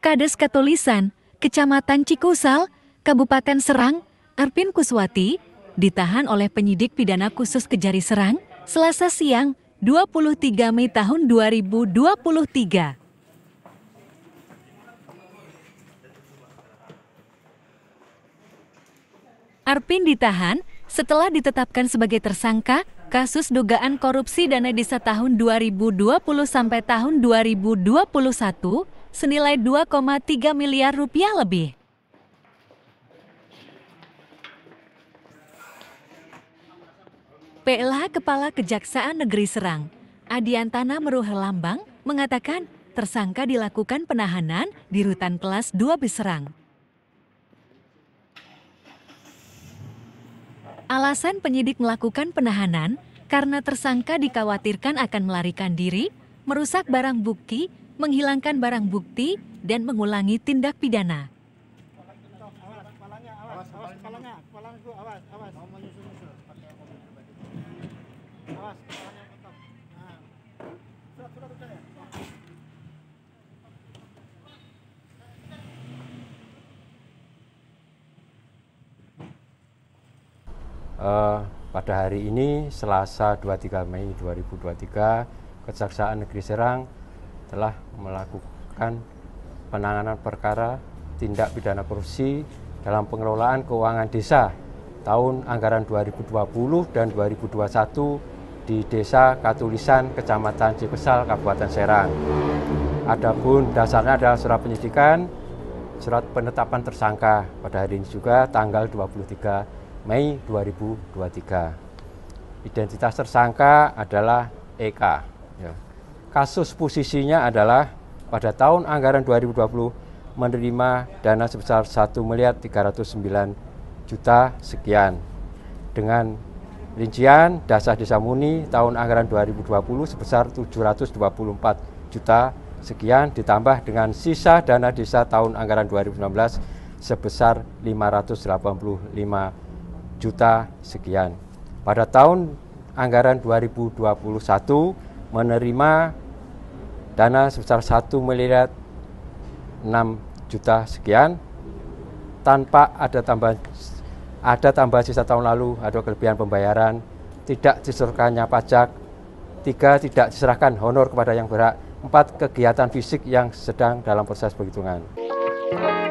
Kades Katolisan, Kecamatan Cikusal, Kabupaten Serang, Arpin Kuswati, ditahan oleh penyidik pidana khusus Kejari Serang, Selasa siang, 23 Mei tahun 2023. Arpin ditahan setelah ditetapkan sebagai tersangka kasus dugaan korupsi dana desa tahun 2020 sampai tahun 2021 senilai 2,3 miliar rupiah lebih. PLH Kepala Kejaksaan Negeri Serang, Adiantana Meruh Lambang, mengatakan tersangka dilakukan penahanan di rutan kelas 2 Biserang. Serang. Alasan penyidik melakukan penahanan karena tersangka dikhawatirkan akan melarikan diri, merusak barang bukti, menghilangkan barang bukti, dan mengulangi tindak pidana. uh, pada hari ini Selasa 23 Mei 2023 Kejaksaan Negeri Serang telah melakukan penanganan perkara tindak pidana korupsi dalam pengelolaan keuangan desa tahun anggaran 2020 dan 2021 di Desa Katulisan, Kecamatan Cipesal, Kabupaten Serang. Adapun dasarnya adalah surat penyidikan, surat penetapan tersangka pada hari ini juga tanggal 23 Mei 2023. Identitas tersangka adalah EK. Ya. Kasus posisinya adalah pada tahun anggaran 2020 menerima dana sebesar 1 miliar 309 juta sekian dengan rincian dasar desa muni tahun anggaran 2020 sebesar 724 juta sekian ditambah dengan sisa dana desa tahun anggaran 2016 sebesar 585 juta sekian. Pada tahun anggaran 2021 menerima dana sebesar 1 miliar 6 juta sekian tanpa ada tambahan ada tambahan sisa tahun lalu, ada kelebihan pembayaran, tidak diserahkannya pajak, tiga tidak diserahkan honor kepada yang berhak, empat kegiatan fisik yang sedang dalam proses perhitungan.